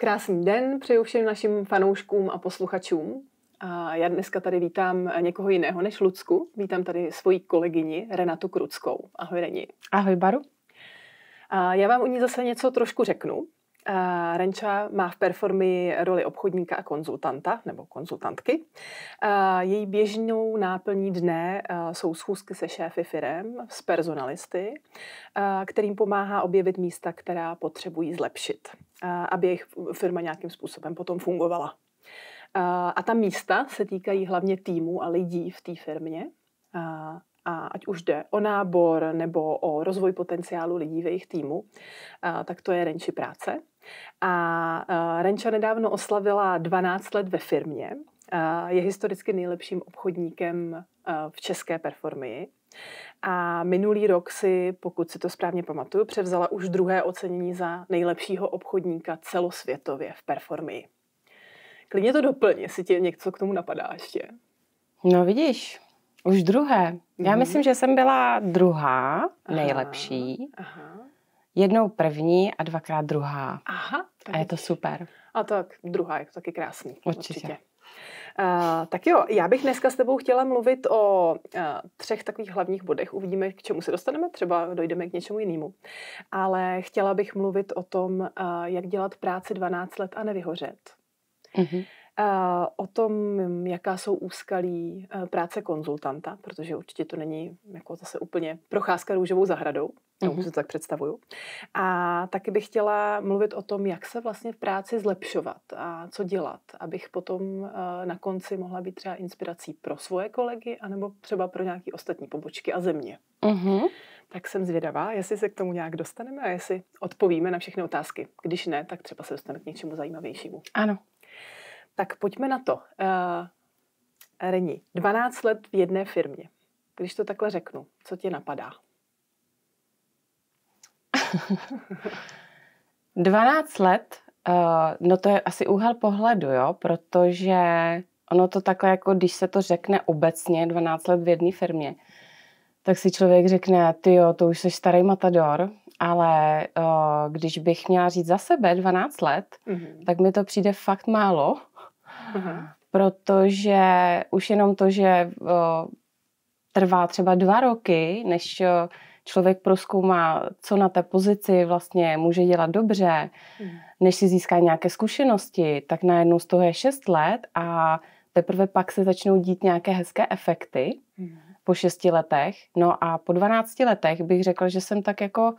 Krásný den přeju všem našim fanouškům a posluchačům. A já dneska tady vítám někoho jiného než Lucku. Vítám tady svoji kolegyni Renatu Kruckou. Ahoj Reni. Ahoj Baru. A já vám o ní zase něco trošku řeknu, a Renča má v performi roli obchodníka a konzultanta, nebo konzultantky. její běžnou náplní dne jsou schůzky se šéfy firem, s personalisty, kterým pomáhá objevit místa, která potřebují zlepšit, aby jejich firma nějakým způsobem potom fungovala. A ta místa se týkají hlavně týmu a lidí v té firmě. A a ať už jde o nábor nebo o rozvoj potenciálu lidí ve jejich týmu, tak to je renči práce. A Renča nedávno oslavila 12 let ve firmě. Je historicky nejlepším obchodníkem v české performii. A minulý rok si, pokud si to správně pamatuju, převzala už druhé ocenění za nejlepšího obchodníka celosvětově v performii. Klidně to doplně, jestli ti něco k tomu napadá ještě. No vidíš, už druhé. Já mm. myslím, že jsem byla druhá nejlepší. Aha, aha jednou první a dvakrát druhá. Aha. Tak. A je to super. A tak druhá je to taky krásný. Určitě. určitě. Uh, tak jo, já bych dneska s tebou chtěla mluvit o uh, třech takových hlavních bodech. Uvidíme, k čemu se dostaneme, třeba dojdeme k něčemu jinému. Ale chtěla bych mluvit o tom, uh, jak dělat práci 12 let a nevyhořet. Mm-hmm. Uh, o tom, jaká jsou úskalí uh, práce konzultanta, protože určitě to není jako zase úplně procházka růžovou zahradou. Já už mhm. to tak představuju. A taky bych chtěla mluvit o tom, jak se vlastně v práci zlepšovat a co dělat, abych potom eh, na konci mohla být třeba inspirací pro svoje kolegy anebo třeba pro nějaké ostatní pobočky a země. Uh-huh. Tak jsem zvědavá, jestli se k tomu nějak dostaneme a jestli odpovíme na všechny otázky. Když ne, tak třeba se dostaneme k něčemu zajímavějšímu. Ano. Tak pojďme na to. Uh, Reni, 12 let v jedné firmě. Když to takhle řeknu, co tě napadá? 12 let, eh, no to je asi úhel pohledu, jo, protože ono to takhle, jako když se to řekne obecně, 12 let v jedné firmě, tak si člověk řekne, ty jo, to už jsi starý matador, ale eh, když bych měla říct za sebe 12 let, mm-hmm. tak mi to přijde fakt málo, mm-hmm. protože už jenom to, že eh, trvá třeba dva roky, než člověk proskoumá, co na té pozici vlastně může dělat dobře, hmm. než si získá nějaké zkušenosti, tak najednou z toho je 6 let a teprve pak se začnou dít nějaké hezké efekty hmm. po 6 letech. No a po 12 letech bych řekla, že jsem tak jako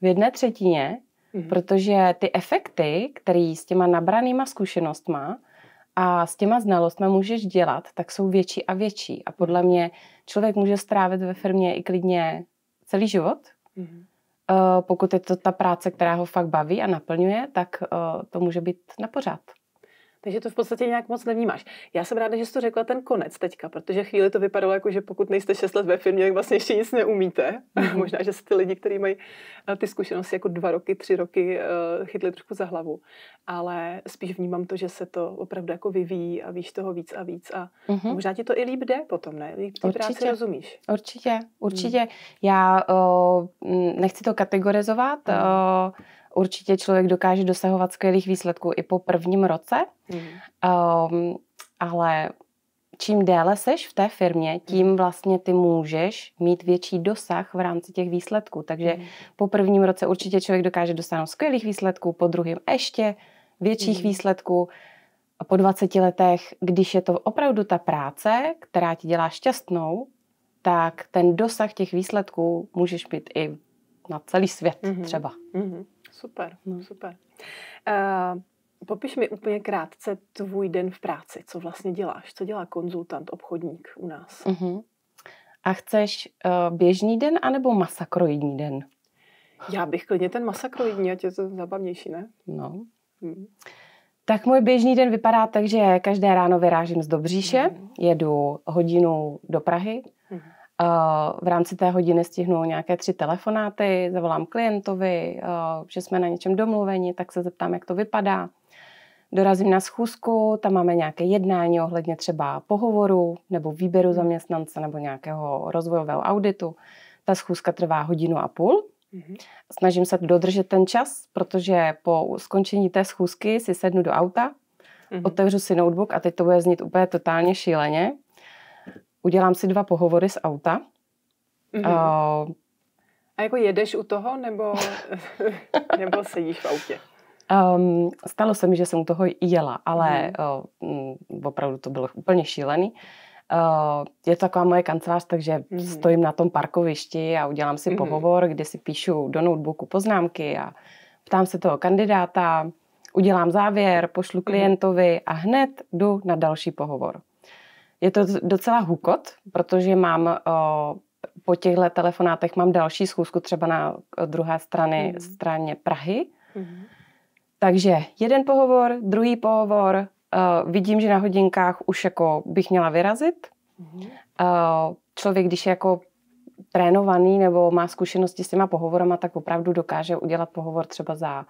v jedné třetině, hmm. protože ty efekty, které s těma nabranýma zkušenostma a s těma znalostmi můžeš dělat, tak jsou větší a větší. A podle mě člověk může strávit ve firmě i klidně celý život. Mm-hmm. Uh, pokud je to ta práce, která ho fakt baví a naplňuje, tak uh, to může být na pořád. Takže to v podstatě nějak moc nevnímáš. Já jsem ráda, že jsi to řekla ten konec teďka, protože chvíli to vypadalo jako, že pokud nejste 6 let ve firmě, tak vlastně ještě nic neumíte. Mm-hmm. Možná, že se ty lidi, kteří mají eh, ty zkušenosti jako dva roky, tři roky, eh, chytli trošku za hlavu. Ale spíš vnímám to, že se to opravdu jako vyvíjí a víš toho víc a víc. A mm-hmm. možná ti to i líp jde potom, ne? ty určitě. práci rozumíš. Určitě, určitě. Mm. Já o, eh, nechci to kategorizovat. Mm. O, určitě člověk dokáže dosahovat skvělých výsledků i po prvním roce, mm um, ale čím déle seš v té firmě, tím mhm. vlastně ty můžeš mít větší dosah v rámci těch výsledků. Takže mm. po prvním roce určitě člověk dokáže dosáhnout skvělých výsledků, po druhém ještě větších mm. výsledků. A po 20 letech, když je to opravdu ta práce, která ti dělá šťastnou, tak ten dosah těch výsledků můžeš mít i na celý svět mm-hmm. třeba. Mm-hmm. Super, no super. Uh, popiš mi úplně krátce tvůj den v práci. Co vlastně děláš? Co dělá konzultant, obchodník u nás? Uh-huh. A chceš uh, běžný den anebo masakroidní den? Já bych klidně ten masakroidní, ať je to zabavnější, ne? No. Hmm. Tak můj běžný den vypadá tak, že každé ráno vyrážím z Dobříše, hmm. jedu hodinu do Prahy, hmm. Eh, v rámci té hodiny stihnu nějaké tři telefonáty, zavolám klientovi, eh, že jsme na něčem domluveni, tak se zeptám, jak to vypadá. Dorazím na schůzku, tam máme nějaké jednání ohledně třeba pohovoru nebo výběru mhm. zaměstnance nebo nějakého rozvojového auditu. Ta schůzka trvá hodinu a půl. Mhm. Snažím se dodržet ten čas, protože po skončení té schůzky si sednu do auta, mhm. otevřu si notebook a teď to bude znít úplně totálně šíleně, udělám si dva pohovory z auta. Mm-hmm. Uh, a jako jedeš u toho, nebo, nebo sedíš v autě? Um, stalo se mi, že jsem u toho jela, ale mhm. uh, mm. uh, opravdu to bylo úplně šílený. Uh, je to taková moje kancelář, takže mm. stojím na tom parkovišti a udělám si mm. pohovor, kde si píšu do notebooku poznámky a ptám se toho kandidáta, udělám závěr, pošlu mhm. klientovi a hned jdu na další pohovor. Je to docela hukot, protože mám o, po těchto telefonátech mám další schůzku třeba na druhé strany, mm. straně Prahy. Mm. Takže jeden pohovor, druhý pohovor, o, vidím, že na hodinkách už jako bych měla vyrazit. mm O, člověk, když je jako trénovaný nebo má zkušenosti s těma pohovorama, tak opravdu dokáže udělat pohovor třeba za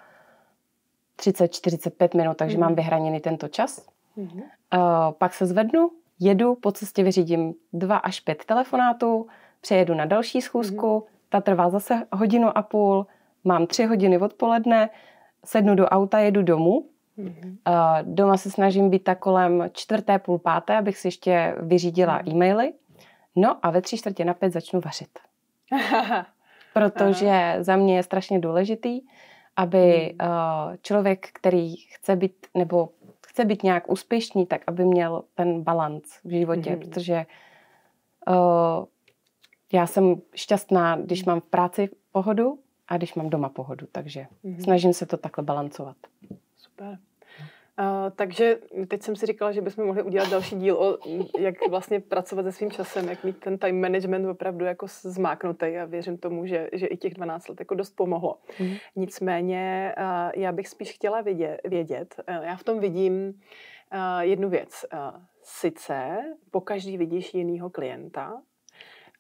30-45 minut, takže mm mám vyhraněný tento čas. mm Uh, pak se zvednu, jedu, po cestě vyřídím dva až pět telefonátů, přejedu na další mhm. schůzku, mm-hmm. ta trvá zase hodinu a půl, mám tři hodiny odpoledne, sednu do auta, jedu domů. Mm-hmm. Uh, doma se snažím být tak kolem čtvrté, půl páté, abych si ještě vyřídila mm-hmm. e-maily. No a ve tři čtvrtě na pět začnu vařit. Protože za mě je strašně důležitý, aby uh, člověk, který chce být nebo chce být nějak úspěšný, tak aby měl ten balanc v životě, mm-hmm. protože uh, já jsem šťastná, když mám v práci pohodu a když mám doma pohodu, takže mm-hmm. snažím se to takhle balancovat. Super takže teď jsem si říkala, že bychom mohli udělat další díl o jak vlastně pracovat se svým časem, jak mít ten time management opravdu jako zmáknutý a věřím tomu, že, že i těch 12 let jako dost pomohlo. Mm. Nicméně uh, já bych spíš chtěla vědět, vědět uh, já v tom vidím jednu věc. Sice po každý vidíš jinýho klienta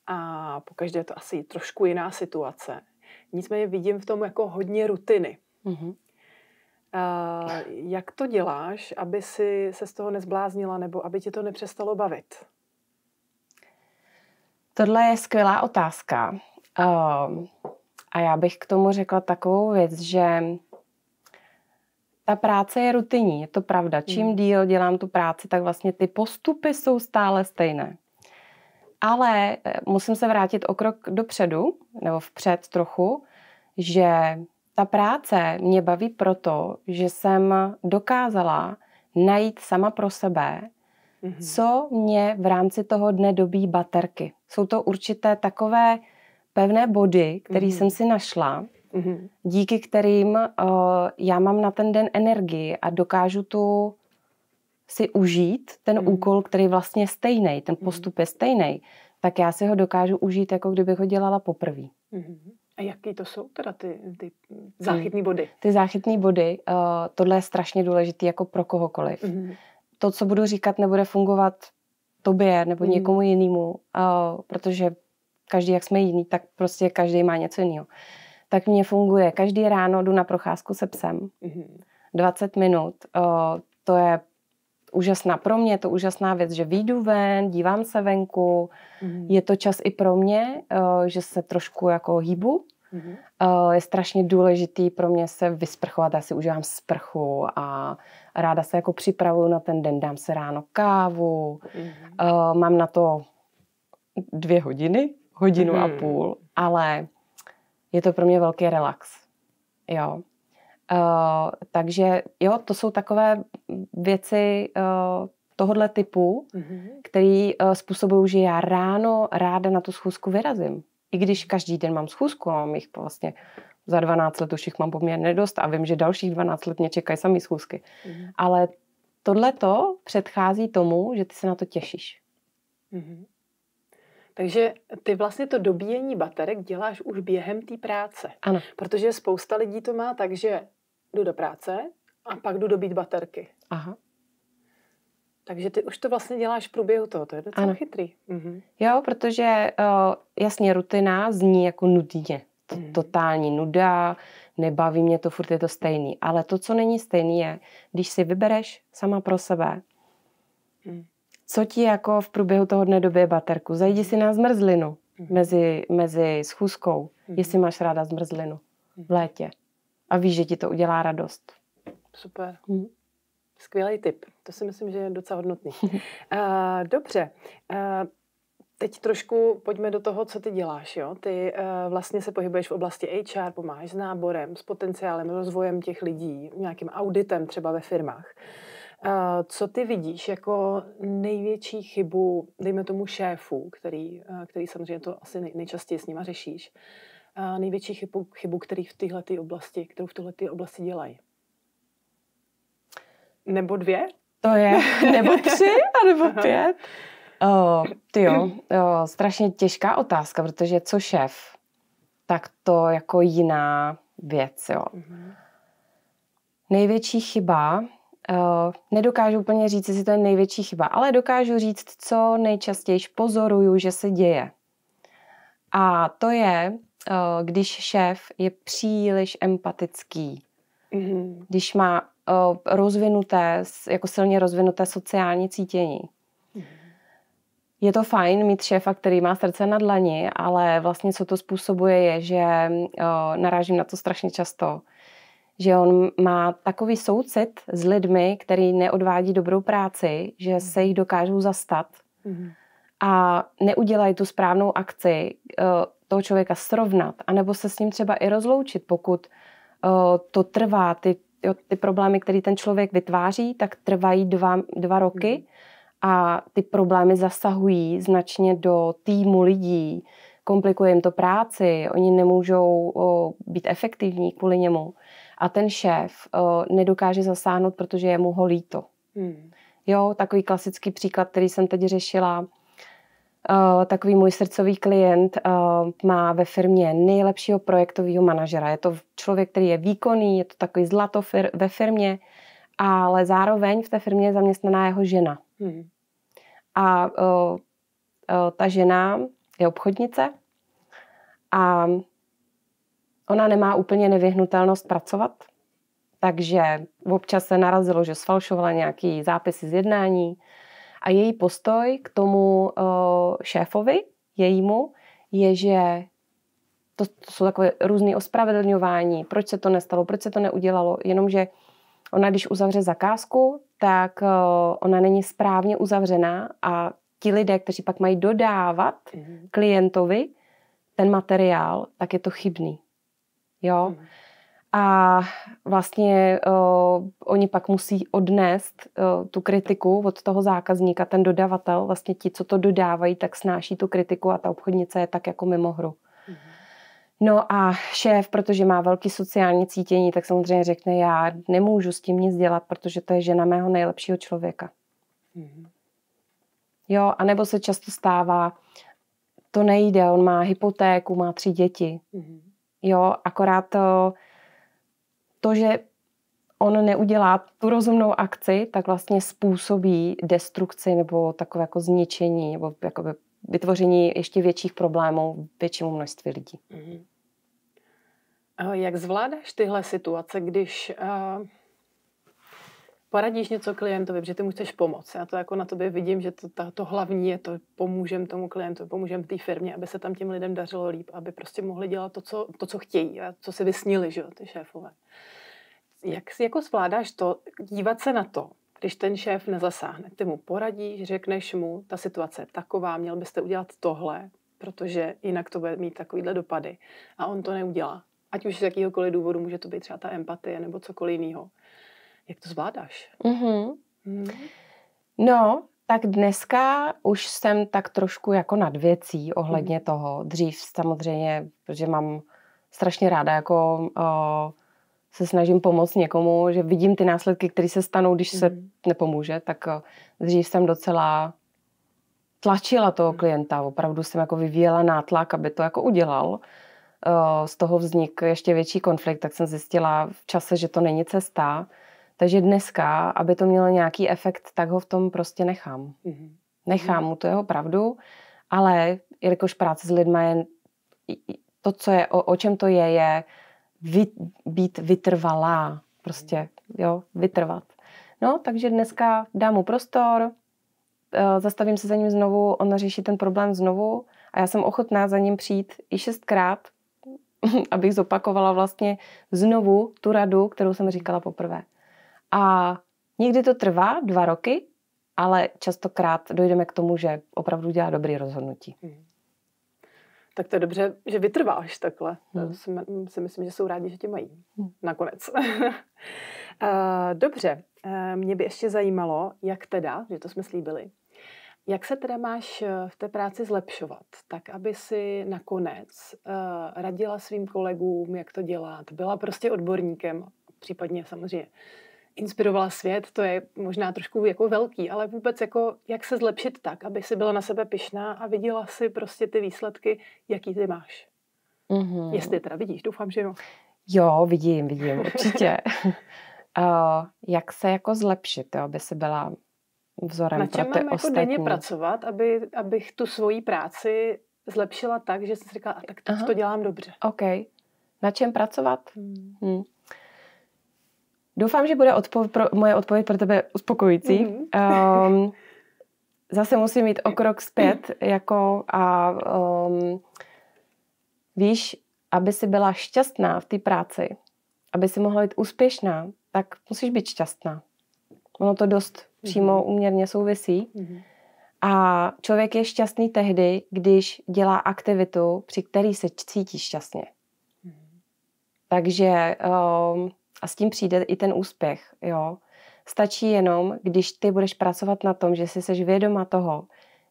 a po každé je to asi trošku jiná situace, nicméně vidím v tom jako hodně rutiny. Mm-hmm. Eh, jak to děláš, aby si se z toho nezbláznila nebo aby tě to nepřestalo bavit? Tohle je skvělá otázka. Uh, a já bych k tomu řekla takovou věc, že ta práce je rutinní, je to pravda. Čím hmm. díl dělám tu práci, tak vlastně ty postupy jsou stále stejné. Ale eh, musím se vrátit o krok dopředu, nebo vpřed trochu, že ta práce mě baví proto, že jsem dokázala najít sama pro sebe, mm-hmm. co mě v rámci toho dne dobí baterky. Jsou to určité takové pevné body, které mm-hmm. jsem si našla, mm-hmm. díky kterým o, eh, já mám na ten den energii a dokážu tu si užít ten mm-hmm. úkol, který vlastně stejný, ten mhm. postup mm-hmm. je stejný, tak já si ho dokážu užít, jako kdybych ho dělala poprvé. Mm-hmm. A jaký to jsou teda ty, ty záchytné hmm. body? Ty záchytné body, uh, tohle je strašně důležité jako pro kohokoliv. Mm-hmm. To, co budu říkat, nebude fungovat tobě nebo mm. někomu jinému, uh, protože každý, jak jsme jiný, tak prostě každý má něco jiného. Tak mně funguje. Každý ráno jdu na procházku se psem. Mm-hmm. 20 minut. Uh, to je úžasná. Pro mě je to úžasná věc, že výjdu ven, dívám se venku. Mm-hmm. Je to čas i pro mě, eh, že se trošku jako hýbu. Mm-hmm. Je strašně důležitý pro mě se vysprchovat. Já si užívám sprchu a ráda se jako připravuju na ten den. Dám se ráno kávu. Mm-hmm. Mám na to dvě hodiny, hodinu mm-hmm. a mhm. půl, ale je to pro mě velký relax. Jo. Eh, takže jo, to jsou takové věci uh, tohohle typu, mm-hmm. který uh, způsobují, že já ráno ráda na tu schůzku vyrazím. I když každý den mám schůzku, mám jich vlastně za 12 let už jich mám poměrně dost a vím, že dalších 12 let mě čekají samý schůzky. Mm-hmm. Ale tohle to předchází tomu, že ty se na to těšíš. Mm-hmm. Takže ty vlastně to dobíjení baterek děláš už během té práce. Ano. Protože spousta lidí to má tak, že jdu do práce a pak jdu dobít baterky. Aha. Takže ty už to vlastně děláš v průběhu toho, to je docela ano. chytrý. Mhm. Jo, protože eh, jasně rutina zní jako nudně. To, mhm. Totální nuda, nebaví mě to, furt je to stejný. Ale to, co není stejný, je, když si vybereš sama pro sebe, mhm co ti jako v průběhu toho dne době baterku. Zajdi si na zmrzlinu mm-hmm. mezi, mezi schůzkou, mm-hmm. jestli máš ráda zmrzlinu v mhm. létě. A víš, že ti to udělá radost. Super. Mm-hmm. Skvělý tip. To si myslím, že je docela hodnotný. uh, dobře. Uh, Teď trošku pojďme do toho, co ty děláš. Jo? Ty uh, vlastně se pohybuješ v oblasti HR, pomáháš s náborem, s potenciálem, rozvojem těch lidí, nějakým auditem třeba ve firmách. Uh, Eh, co ty vidíš jako největší chybu, dejme tomu šéfů, který, eh, který samozřejmě to asi nejčastěji s nima řešíš, eh, největší chybu, chybu který v tyhle oblasti, kterou v tuhle oblasti dělají? Nebo dvě? To je, nebo tři, a nebo pět. ty jo, strašně těžká otázka, protože co šéf, tak to jako jiná věc, jo. Mhm. Největší chyba, Eh, nedokážu úplně říct, jestli to je největší chyba, ale dokážu říct, co nejčastěji pozoruju, že se děje. A to je, eh, když šéf je příliš empatický. Mm-hmm. Když má eh, rozvinuté, jako silně rozvinuté sociální cítění. Mm-hmm. Je to fajn mít šéfa, který má srdce na dlani, ale vlastně co to způsobuje je, že narážím na to strašně často, že on má takový soucit s lidmi, který neodvádí dobrou práci, že mhm. se jich dokážou zastat mhm. a neudělají tu správnou akci eh, toho člověka srovnat, anebo se s ním třeba i rozloučit, pokud eh, to trvá, ty, jo, ty problémy, které ten člověk vytváří, tak trvají dva, dva roky mhm. a ty problémy zasahují značně do týmu lidí, komplikuje jim to práci, oni nemůžou eh, být efektivní kvůli němu a ten šéf uh, nedokáže zasáhnout, protože je mu ho líto. Hmm. Jo, takový klasický příklad, který jsem teď řešila. Uh, takový můj srdcový klient uh, má ve firmě nejlepšího projektového manažera. Je to člověk, který je výkonný, je to takový zlato fir- ve firmě, ale zároveň v té firmě je zaměstnaná jeho žena. Hmm. A uh, ta žena je obchodnice a Ona nemá úplně nevyhnutelnost pracovat, takže občas se narazilo, že sfalšovala nějaký zápisy z jednání a její postoj k tomu eh, šéfovi, jejímu, je, že to, to jsou takové různé ospravedlňování, proč se to nestalo, proč se to neudělalo, jenomže ona, když uzavře zakázku, tak eh, ona není správně uzavřená a ti lidé, kteří pak mají dodávat mhm. klientovi ten materiál, tak je to chybný. Jo? Mm-hmm. A vlastně uh, oni pak musí odnést uh, tu kritiku od toho zákazníka, ten dodavatel, vlastně ti, co to dodávají, tak snáší tu kritiku a ta obchodnice je tak jako mimo hru. Mm-hmm. No a šéf, protože má velký sociální cítění, tak samozřejmě řekne, já nemůžu s tím nic dělat, protože to je žena mého nejlepšího člověka. Mm. Jo, anebo se často stává, to nejde, on má hypotéku, má tři děti. Mm Jo, akorát to, eh, to, že on neudělá tu rozumnou akci, tak vlastně způsobí destrukci nebo takové jako zničení nebo jakoby vytvoření ještě větších problémů většímu množství lidí. Mm-hmm. Jak zvládáš tyhle situace, když uh poradíš něco klientovi, protože ty mu chceš pomoct. Já to jako na tobě vidím, že to, to, to hlavní je to, pomůžem tomu klientu, pomůžem té firmě, aby se tam těm lidem dařilo líp, aby prostě mohli dělat to, co, to, co chtějí a co si vysnili, že jo, ty šéfové. Jak jako zvládáš to, dívat se na to, když ten šéf nezasáhne, ty mu poradíš, řekneš mu, ta situace je taková, měl byste udělat tohle, protože jinak to bude mít takovýhle dopady. A on to neudělá. Ať už z jakýhokoliv důvodu může to být třeba ta empatie nebo cokoliv jiného jak to zvládáš? Mm-hmm. Mm. No, tak dneska už jsem tak trošku jako nad věcí ohledně mm. toho. Dřív samozřejmě, protože mám strašně ráda jako o, se snažím pomoct někomu, že vidím ty následky, které se stanou, když mm. se mhm. nepomůže, tak o, dřív jsem docela tlačila toho mhm. klienta, opravdu jsem jako vyvíjela nátlak, aby to jako udělal. Z toho vznik ještě větší konflikt, tak jsem zjistila v čase, že to není cesta. Takže dneska, aby to mělo nějaký efekt, tak ho v tom prostě nechám. Mm-hmm. Nechám mu to jeho pravdu, ale jelikož práce s lidmi je to, co je, o, o čem to je, je vy, být vytrvalá. Prostě, jo, vytrvat. No, takže dneska dám mu prostor, eh, zastavím se za ním znovu, on řeší ten problém znovu a já jsem ochotná za ním přijít i šestkrát, abych zopakovala vlastně znovu tu radu, kterou jsem říkala poprvé. A někdy to trvá dva roky, ale častokrát dojdeme k tomu, že opravdu dělá dobrý rozhodnutí. Hmm. Tak to je dobře, že vytrváš takhle. Hmm. si, si myslím, že jsou rádi, že tě mají. Hmm. Nakonec. Eh, dobře, eh, mě by ještě zajímalo, jak teda, že to jsme slíbili, jak se teda máš eh, v té práci zlepšovat, tak aby si nakonec radila svým kolegům, jak to dělat, byla prostě odborníkem, případně samozřejmě inspirovala svět, to je možná trošku jako velký, ale vůbec jako jak se zlepšit tak, aby si byla na sebe pyšná a viděla si prostě ty výsledky, jaký ty máš. Mm-hmm. Jestli teda vidíš, doufám, že jo. Jo, vidím, vidím, určitě. uh, jak se jako zlepšit, jo, aby si byla vzorem na čem pro ty mám ostatní. jako denně pracovat, aby, abych tu svoji práci zlepšila tak, že jsem si říkala, a tak to, to dělám dobře. OK. Na čem pracovat? Hmm. Hmm. Doufám, že bude odpo- pro, moje odpověď pro tebe uspokojící. Mm-hmm. Um, zase musím jít o krok zpět, mhm. jako a um, víš, aby si byla šťastná v té práci, aby si mohla být úspěšná, tak musíš být šťastná. Ono to dost mm-hmm. přímo uměrně souvisí. Mm-hmm. A člověk je šťastný tehdy, když dělá aktivitu, při které se cítí šťastně. Mm-hmm. Takže um, a s tím přijde i ten úspěch, jo. Stačí jenom, když ty budeš pracovat na tom, že jsi seš vědoma toho,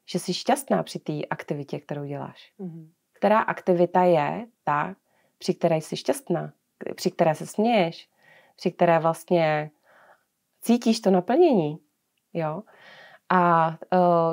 že jsi šťastná při té aktivitě, kterou děláš. Mm-hmm. Která aktivita je ta, při které jsi šťastná, při které se směješ, při které vlastně cítíš to naplnění, jo. A uh,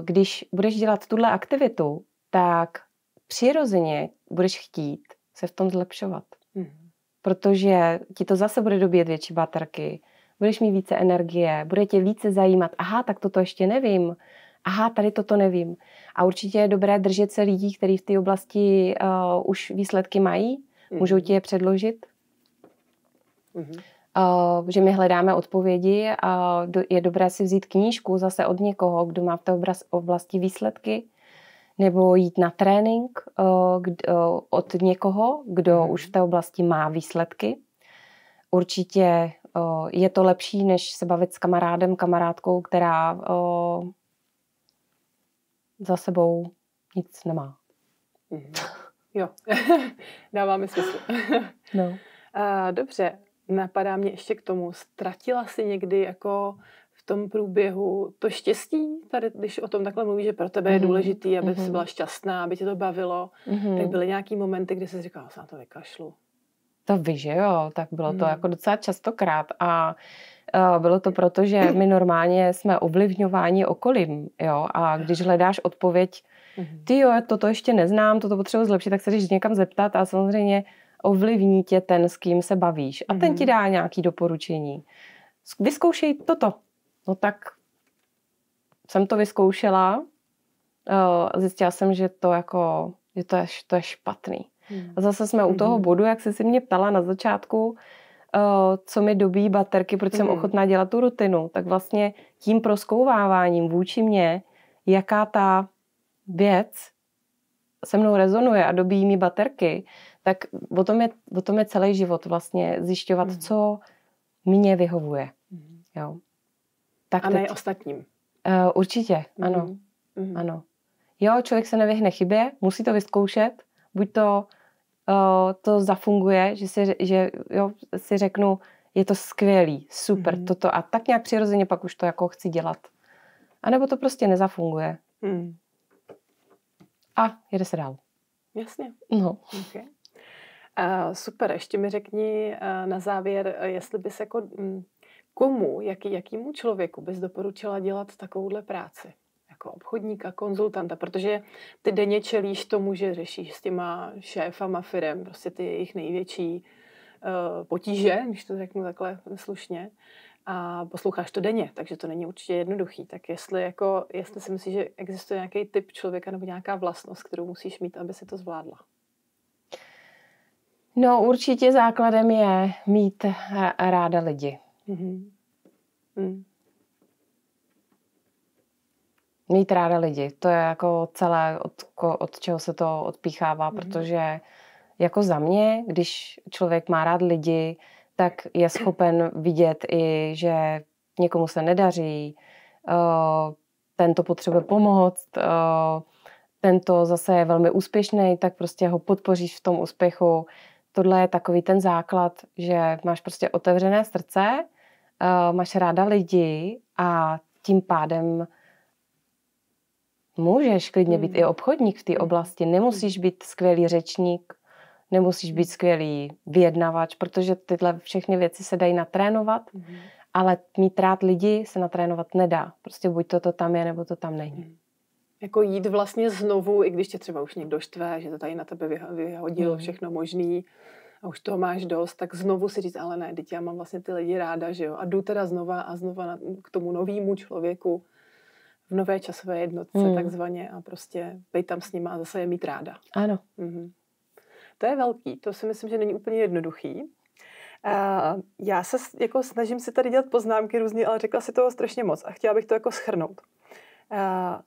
když budeš dělat tuhle aktivitu, tak přirozeně budeš chtít se v tom zlepšovat. Mm-hmm protože ti to zase bude dobíjet větší baterky, budeš mít více energie, bude tě více zajímat, aha, tak toto ještě nevím, aha, tady toto nevím. A určitě je dobré držet se lidí, kteří v té oblasti uh, už výsledky mají, mm-hmm. můžou mhm. ti je předložit. Mm-hmm. Uh, že my hledáme odpovědi a je dobré si vzít knížku zase od někoho, kdo má v té oblasti výsledky, nebo jít na trénink eh, eh, od někoho, kdo mhm. už v té oblasti má výsledky. Určitě eh, je to lepší, než se bavit s kamarádem, kamarádkou, která za sebou nic nemá. Mhm. Jo, dává mi smysl. No. Dobře, napadá mě ještě k tomu, ztratila si někdy jako tom průběhu to štěstí, tady, když o tom takhle mluví, že pro tebe je mhm. důležitý, aby jsi mhm. byla šťastná, aby tě to bavilo, mm-hmm. tak byly nějaký momenty, kdy jsi říkala, se na to vykašlu. To vy, že jo, tak bylo mm. to mhm. jako docela častokrát a e, bylo to proto, že my normálně jsme ovlivňováni okolím, jo, a když hledáš odpověď, ty jo, toto ještě neznám, toto potřebuji zlepšit, tak se jdeš někam zeptat a samozřejmě ovlivní tě ten, s kým se bavíš a ten ti dá nějaký doporučení. Vyzkoušej toto, No tak jsem to vyzkoušela, eh, zjistila jsem, že to jako, že to je, to je špatný. Hmm. A zase jsme hmm. u toho hmm. bodu, jak jsi si mě ptala na začátku, eh, co mi dobí baterky, proč hmm. jsem ochotná dělat tu rutinu, tak vlastně tím proskouváváním vůči mě, jaká ta věc se mnou rezonuje a dobíjí mi baterky, tak o tom je, o tom je celý život vlastně zjišťovat, hmm. co mě vyhovuje. Hmm. Jo. Tak a ne teď. ostatním. Uh, určitě, mm. ano. Mm-hmm. ano. Jo, člověk se nevyhne chybě, musí to vyzkoušet, buď to uh, to zafunguje, že si, že, jo, si řeknu, je to skvělý, super, mm-hmm. toto a tak nějak přirozeně pak už to jako chci dělat. A nebo to prostě nezafunguje. Mm. A jede se dál. Jasně. No. Okay. Uh, super, ještě mi řekni uh, na závěr, jestli bys jako... M- mm, komu, jaký, jakýmu člověku bys doporučila dělat takovouhle práci? Jako obchodníka, konzultanta, protože ty denně čelíš tomu, že řešíš s těma šéfama firem, prostě ty jejich největší uh, potíže, když to řeknu takhle slušně, a posloucháš to denně, takže to není určitě jednoduchý. Tak jestli, jako, jestli si myslíš, že existuje nějaký typ člověka nebo nějaká vlastnost, kterou musíš mít, aby si to zvládla? No určitě základem je mít eh, ráda lidi Mm-hmm. Mm. Mít ráda lidi, to je jako celé, od, od čeho se to odpíchává, mm-hmm. protože jako za mě, když člověk má rád lidi, tak je schopen vidět i, že někomu se nedaří, eh, tento potřebuje pomoct, eh, tento zase je velmi úspěšný, tak prostě ho podpoříš v tom úspěchu. Tohle je takový ten základ, že máš prostě otevřené srdce, uh, máš ráda lidi a tím pádem můžeš klidně být i hmm. obchodník v té hmm. oblasti. Nemusíš hmm. být skvělý řečník, nemusíš být skvělý vyjednavač, protože tyhle všechny věci se dají natrénovat, hmm ale mít rád lidi se natrénovat nedá. Prostě buď to, to tam je, nebo to tam není. Jako jít vlastně znovu, i když tě třeba už někdo štve, že to tady na tebe vyhodil hmm všechno možný, a už toho máš dost, tak znovu si říct, ale ne, teď já mám vlastně ty lidi ráda, že jo. A jdu teda znova a znova na, k tomu novému člověku v nové časové jednotce hmm. takzvaně a prostě být tam s ním a zase je mít ráda. Ano. Mhm. To je velký, to si myslím, že není úplně jednoduchý. A já se jako snažím si tady dělat poznámky různě, ale řekla si toho strašně moc a chtěla bych to jako schrnout.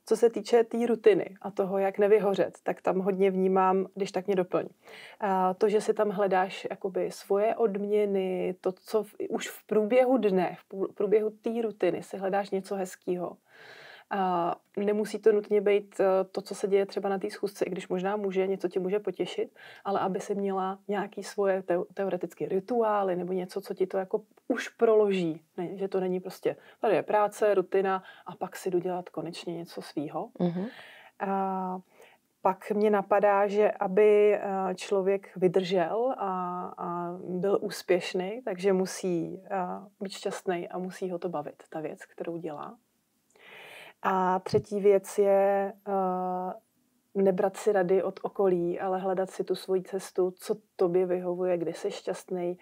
Co se týče té tý rutiny a toho, jak nevyhořet, tak tam hodně vnímám, když tak mě doplň. To, že si tam hledáš jakoby svoje odměny, to, co v, už v průběhu dne, v průběhu té rutiny si hledáš něco hezkého. A nemusí to nutně být e, to, co se děje třeba na té schůzce, i když možná může, něco tě může potěšit, ale aby si měla nějaký svoje teoretické rituály nebo něco, co ti to jako už proloží. Ne, že to není prostě, tady je práce, rutina a pak si jdu dělat konečně něco svýho. Mm-hmm. A, pak mě napadá, že aby e, člověk vydržel a, a byl úspěšný, takže musí e, být šťastný a musí ho to bavit, ta věc, kterou dělá. A třetí věc je uh, nebrat si rady od okolí, ale hledat si tu svoji cestu, co tobě vyhovuje, kdy jsi šťastný,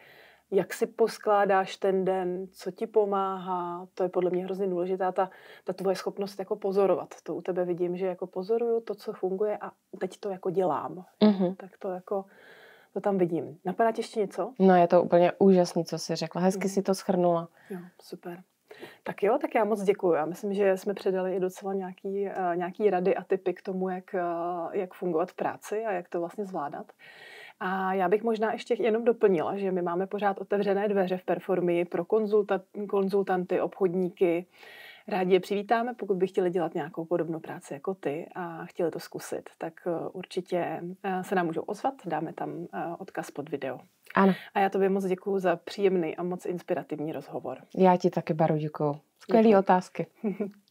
jak si poskládáš ten den, co ti pomáhá, to je podle mě hrozně důležitá ta, ta tvoje schopnost jako pozorovat. To u tebe vidím, že jako pozoruju to, co funguje a teď to jako dělám. Mm-hmm. Tak to jako, to tam vidím. Napadá ti ještě něco? No je to úplně úžasný, co jsi řekla. Hezky mm. si to schrnula. Jo, super. Tak jo, tak já moc děkuji. Já myslím, že jsme předali i docela nějaký, eh, nějaký rady a typy k tomu, jak, eh, jak fungovat v práci a jak to vlastně zvládat. A já bych možná ještě jenom doplnila, že my máme pořád otevřené dveře v Performii pro konzulta- konzultanty, obchodníky, Rádi je přivítáme, pokud by chtěli dělat nějakou podobnou práci jako ty a chtěli to zkusit, tak eh, určitě eh, se nám můžou ozvat, dáme tam eh, odkaz pod video. Ano. A já tobě moc děkuji za příjemný a moc inspirativní rozhovor. Já ti taky, Baru, děkuji. Skvělé otázky.